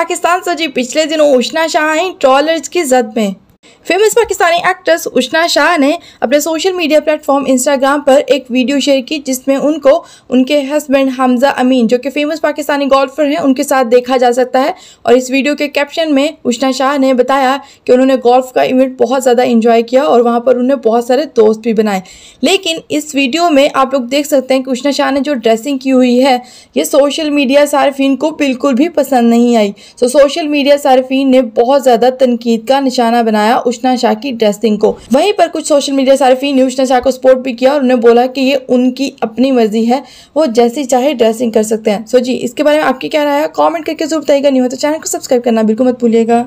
पाकिस्तान सजी पिछले दिनों उष्णा शाह ट्रॉलर्स की जद में फेमस पाकिस्तानी एक्ट्रेस उष्णा शाह ने अपने सोशल मीडिया प्लेटफॉर्म इंस्टाग्राम पर एक वीडियो शेयर की जिसमें उनको उनके हस्बैंड हमजा अमीन जो कि फेमस पाकिस्तानी गोल्फर हैं उनके साथ देखा जा सकता है और इस वीडियो के कैप्शन में उष्णा शाह ने बताया कि उन्होंने गोल्फ का इवेंट बहुत ज़्यादा इंजॉय किया और वहाँ पर उन्होंने बहुत सारे दोस्त भी बनाए लेकिन इस वीडियो में आप लोग देख सकते हैं कि उष्णा शाह ने जो ड्रेसिंग की हुई है ये सोशल मीडिया सार्फिन को बिल्कुल भी पसंद नहीं आई सो सोशल मीडिया सार्फिन ने बहुत ज़्यादा तनकीद का निशाना बनाया उष्णा शाह की ड्रेसिंग को वहीं पर कुछ सोशल मीडिया सार्फी ने उष्णा शाह को सपोर्ट भी किया और उन्हें बोला कि ये उनकी अपनी मर्जी है वो जैसी चाहे ड्रेसिंग कर सकते हैं सो जी इसके बारे में आपकी क्या राय है कॉमेंट करके जरूर बताइएगा नहीं हो तो चैनल को सब्सक्राइब करना बिल्कुल मत भूलिएगा